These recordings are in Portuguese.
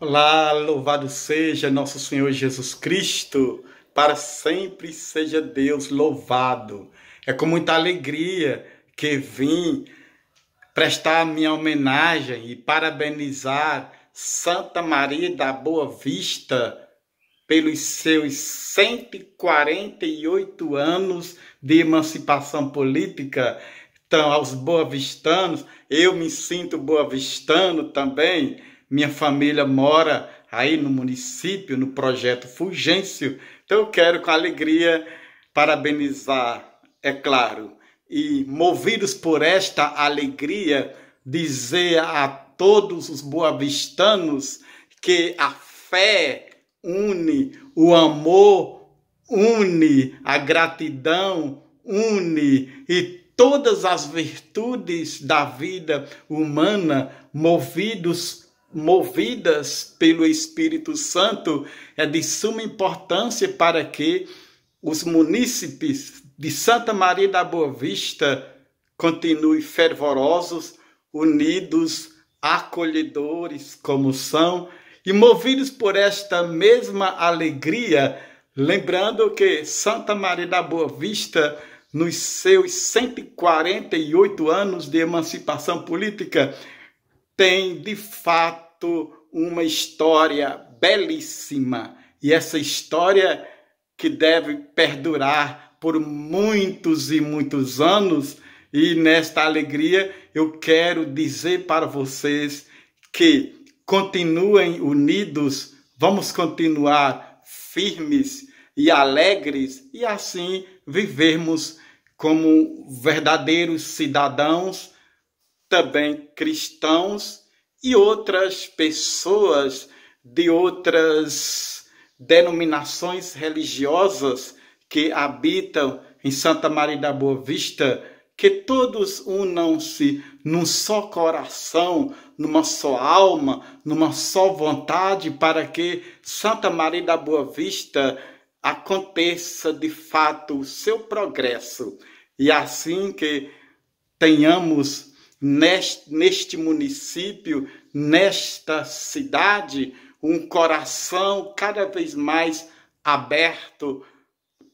Olá, louvado seja nosso Senhor Jesus Cristo, para sempre seja Deus louvado. É com muita alegria que vim prestar minha homenagem e parabenizar Santa Maria da Boa Vista pelos seus 148 anos de emancipação política. Então, aos boavistanos, eu me sinto boavistano também minha família mora aí no município, no projeto Fulgêncio. Então eu quero com alegria parabenizar, é claro, e movidos por esta alegria, dizer a todos os boavistanos que a fé une, o amor une, a gratidão une e todas as virtudes da vida humana movidos movidas pelo Espírito Santo é de suma importância para que os munícipes de Santa Maria da Boa Vista continuem fervorosos, unidos, acolhedores como são e movidos por esta mesma alegria, lembrando que Santa Maria da Boa Vista nos seus 148 anos de emancipação política tem de fato uma história belíssima e essa história que deve perdurar por muitos e muitos anos. E nesta alegria eu quero dizer para vocês que continuem unidos, vamos continuar firmes e alegres e assim vivermos como verdadeiros cidadãos também cristãos e outras pessoas de outras denominações religiosas que habitam em Santa Maria da Boa Vista, que todos unam-se num só coração, numa só alma, numa só vontade, para que Santa Maria da Boa Vista aconteça de fato o seu progresso. E assim que tenhamos neste, neste município, nesta cidade, um coração cada vez mais aberto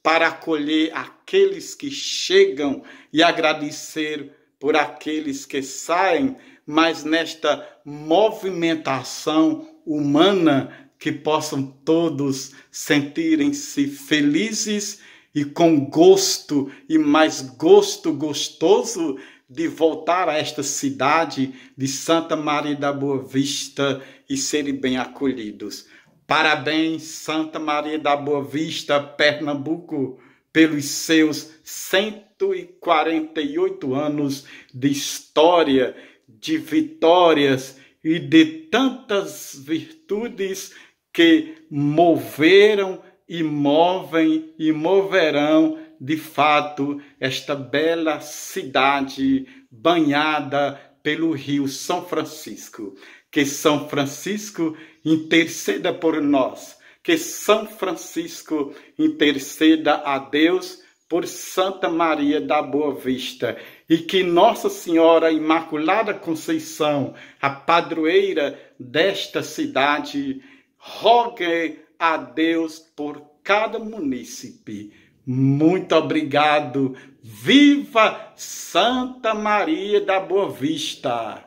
para acolher aqueles que chegam e agradecer por aqueles que saem, mas nesta movimentação humana que possam todos sentirem-se felizes e com gosto e mais gosto gostoso de voltar a esta cidade de Santa Maria da Boa Vista e serem bem acolhidos. Parabéns, Santa Maria da Boa Vista, Pernambuco, pelos seus 148 anos de história, de vitórias e de tantas virtudes que moveram e movem e moverão de fato esta bela cidade banhada pelo rio São Francisco. Que São Francisco interceda por nós. Que São Francisco interceda a Deus por Santa Maria da Boa Vista e que Nossa Senhora Imaculada Conceição, a padroeira desta cidade, rogue a Deus por cada munícipe, muito obrigado. Viva Santa Maria da Boa Vista!